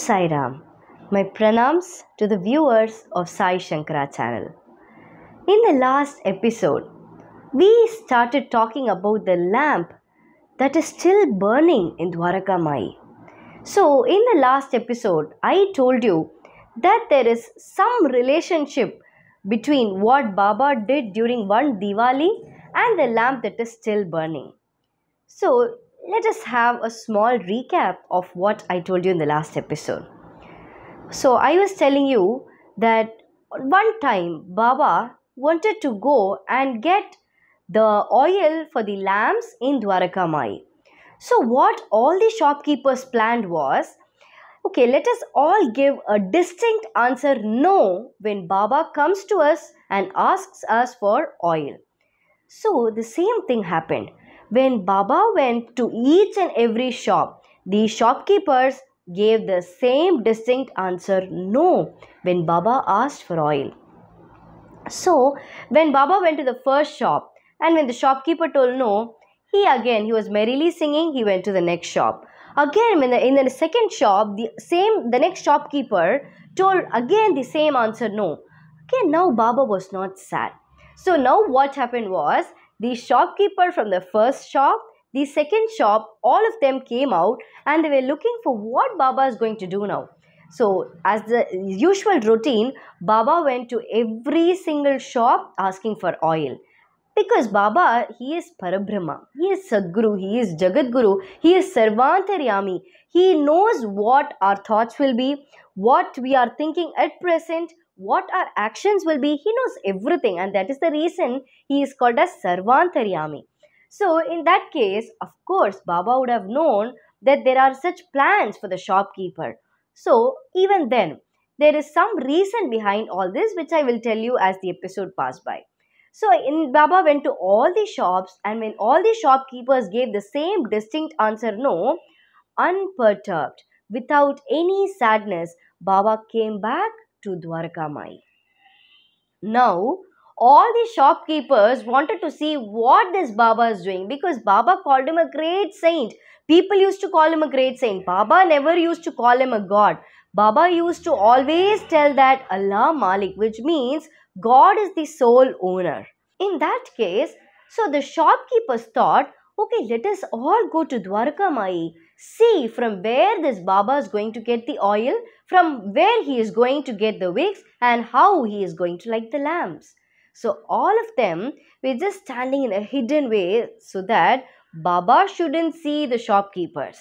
Sai Ram. My pranams to the viewers of Sai Shankara channel. In the last episode, we started talking about the lamp that is still burning in Dwaraka Mai. So, in the last episode, I told you that there is some relationship between what Baba did during one Diwali and the lamp that is still burning. So, let us have a small recap of what I told you in the last episode. So, I was telling you that one time Baba wanted to go and get the oil for the lamps in Dwaraka Mai. So, what all the shopkeepers planned was okay, let us all give a distinct answer no when Baba comes to us and asks us for oil. So, the same thing happened. When Baba went to each and every shop, the shopkeepers gave the same distinct answer no when Baba asked for oil. So, when Baba went to the first shop and when the shopkeeper told no, he again, he was merrily singing, he went to the next shop. Again, in the, in the second shop, the same, the next shopkeeper told again the same answer no. Okay, now Baba was not sad. So now what happened was the shopkeeper from the first shop, the second shop, all of them came out and they were looking for what Baba is going to do now. So, as the usual routine, Baba went to every single shop asking for oil. Because Baba, he is Parabrahma, he is Sadguru, he is Jagadguru, he is Sarvantaryami. He knows what our thoughts will be, what we are thinking at present, what our actions will be, he knows everything, and that is the reason he is called as Sarvantaryami. So, in that case, of course, Baba would have known that there are such plans for the shopkeeper. So, even then, there is some reason behind all this, which I will tell you as the episode passed by. So, in Baba went to all the shops, and when all the shopkeepers gave the same distinct answer, no, unperturbed, without any sadness, Baba came back to Dwarka Mai. Now, all the shopkeepers wanted to see what this Baba is doing because Baba called him a great saint. People used to call him a great saint. Baba never used to call him a god. Baba used to always tell that Allah Malik, which means God is the sole owner. In that case, so the shopkeepers thought Okay, let us all go to Dwarka Mai. See from where this Baba is going to get the oil, from where he is going to get the wicks and how he is going to light the lamps. So all of them were just standing in a hidden way so that Baba shouldn't see the shopkeepers.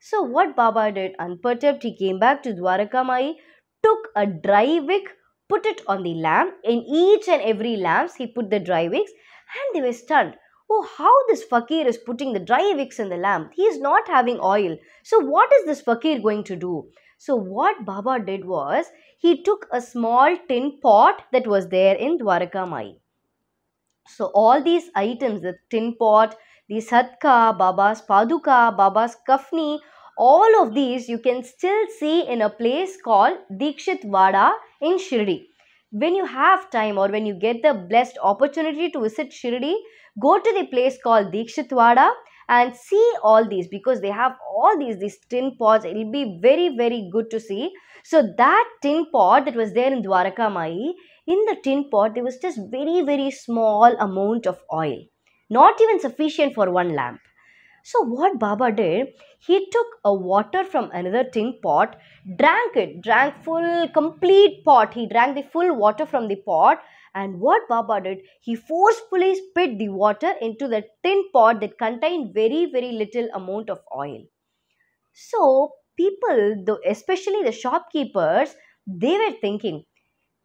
So what Baba did unperturbed, he came back to Dwarka Mai, took a dry wick, put it on the lamp. In each and every lamps, he put the dry wicks and they were stunned oh, how this fakir is putting the dry wicks in the lamp. He is not having oil. So what is this fakir going to do? So what Baba did was, he took a small tin pot that was there in Dwaraka Mai. So all these items, the tin pot, the sadka, Baba's paduka, Baba's kafni, all of these you can still see in a place called Dikshit Vada in Shirdi. When you have time or when you get the blessed opportunity to visit Shirdi, Go to the place called Dikshitwada and see all these because they have all these these tin pots it will be very very good to see so that tin pot that was there in dwaraka mai in the tin pot there was just very very small amount of oil not even sufficient for one lamp so what baba did he took a water from another tin pot drank it drank full complete pot he drank the full water from the pot and what Baba did, he forcefully spit the water into the tin pot that contained very, very little amount of oil. So, people, though especially the shopkeepers, they were thinking,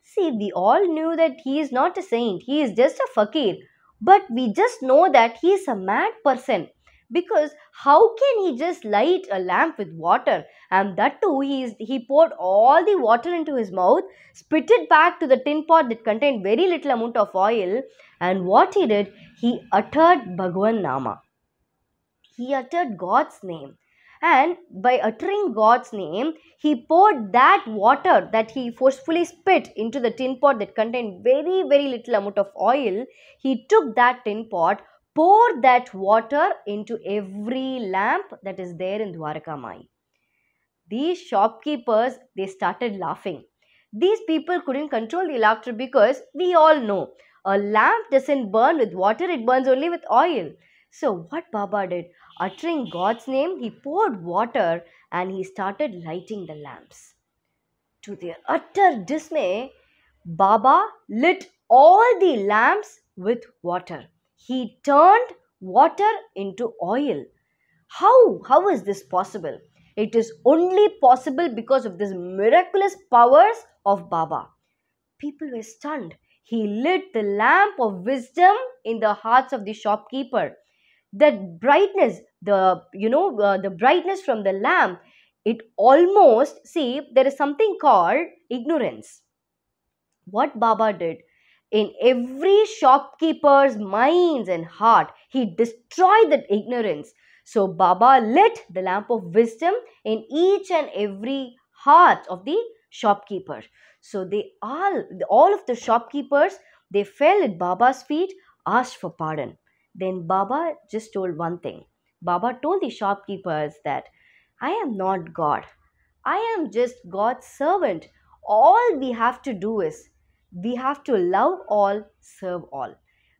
see, we all knew that he is not a saint, he is just a fakir. But we just know that he is a mad person because how can he just light a lamp with water and that too he is he poured all the water into his mouth spit it back to the tin pot that contained very little amount of oil and what he did he uttered bhagwan nama he uttered god's name and by uttering God's name, he poured that water that he forcefully spit into the tin pot that contained very, very little amount of oil. He took that tin pot, pour that water into every lamp that is there in Dwaraka Mai. These shopkeepers, they started laughing. These people couldn't control the laughter because we all know a lamp doesn't burn with water, it burns only with oil. So, what Baba did? Uttering God's name, he poured water and he started lighting the lamps. To their utter dismay, Baba lit all the lamps with water. He turned water into oil. How? How is this possible? It is only possible because of this miraculous powers of Baba. People were stunned. He lit the lamp of wisdom in the hearts of the shopkeeper. That brightness, the you know, uh, the brightness from the lamp, it almost see there is something called ignorance. What Baba did, in every shopkeeper's minds and heart, he destroyed that ignorance. So Baba lit the lamp of wisdom in each and every heart of the shopkeeper. So they all, all of the shopkeepers, they fell at Baba's feet, asked for pardon. Then Baba just told one thing. Baba told the shopkeepers that I am not God. I am just God's servant. All we have to do is we have to love all, serve all.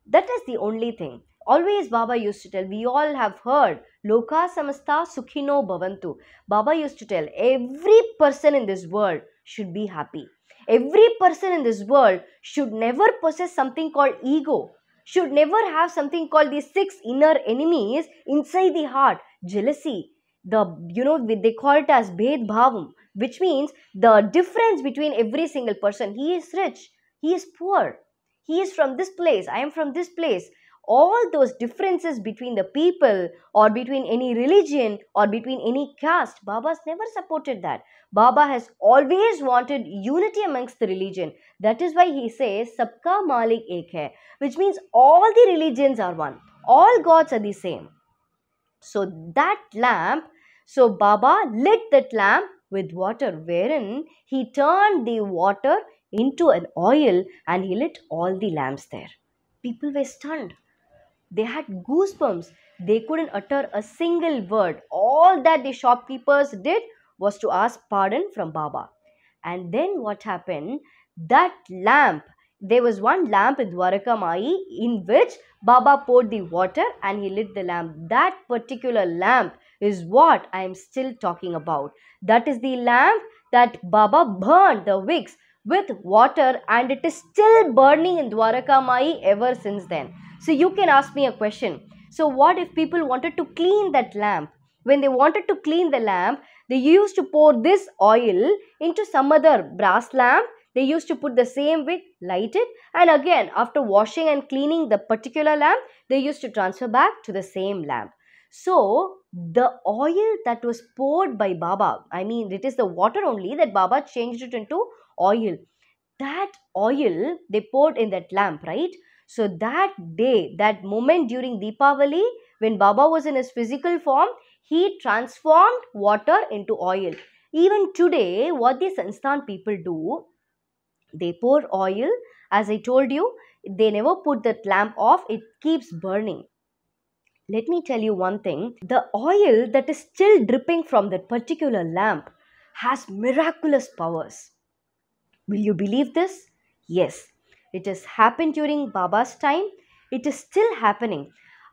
That is the only thing. Always Baba used to tell, we all have heard, Loka Samasta Sukhino Bhavantu. Baba used to tell, every person in this world should be happy. Every person in this world should never possess something called ego, should never have something called the six inner enemies inside the heart, jealousy, the you know they call it as bhed bhavam which means the difference between every single person he is rich he is poor. He is from this place. I am from this place. All those differences between the people or between any religion or between any caste, Baba's never supported that. Baba has always wanted unity amongst the religion. That is why he says, Sabka Malik Ek Hai, which means all the religions are one. All gods are the same. So that lamp, so Baba lit that lamp with water, wherein he turned the water into an oil and he lit all the lamps there. People were stunned. They had goosebumps. They couldn't utter a single word. All that the shopkeepers did was to ask pardon from Baba. And then what happened? That lamp, there was one lamp in Dwaraka Mai in which Baba poured the water and he lit the lamp. That particular lamp is what I am still talking about. That is the lamp that Baba burned the wicks with water and it is still burning in Dwaraka Mai ever since then. So you can ask me a question. So what if people wanted to clean that lamp? When they wanted to clean the lamp, they used to pour this oil into some other brass lamp. They used to put the same wick, light it and again after washing and cleaning the particular lamp, they used to transfer back to the same lamp. So, the oil that was poured by Baba, I mean, it is the water only that Baba changed it into oil that oil they poured in that lamp right so that day that moment during deepavali when baba was in his physical form he transformed water into oil even today what the Sanstan people do they pour oil as i told you they never put that lamp off it keeps burning let me tell you one thing the oil that is still dripping from that particular lamp has miraculous powers Will you believe this? Yes, it has happened during Baba's time. It is still happening.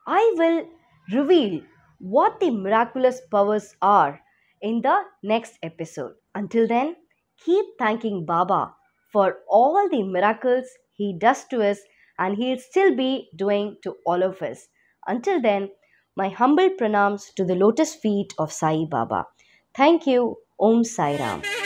I will reveal what the miraculous powers are in the next episode. Until then, keep thanking Baba for all the miracles he does to us and he'll still be doing to all of us. Until then, my humble pranams to the lotus feet of Sai Baba. Thank you. Om Sai Ram.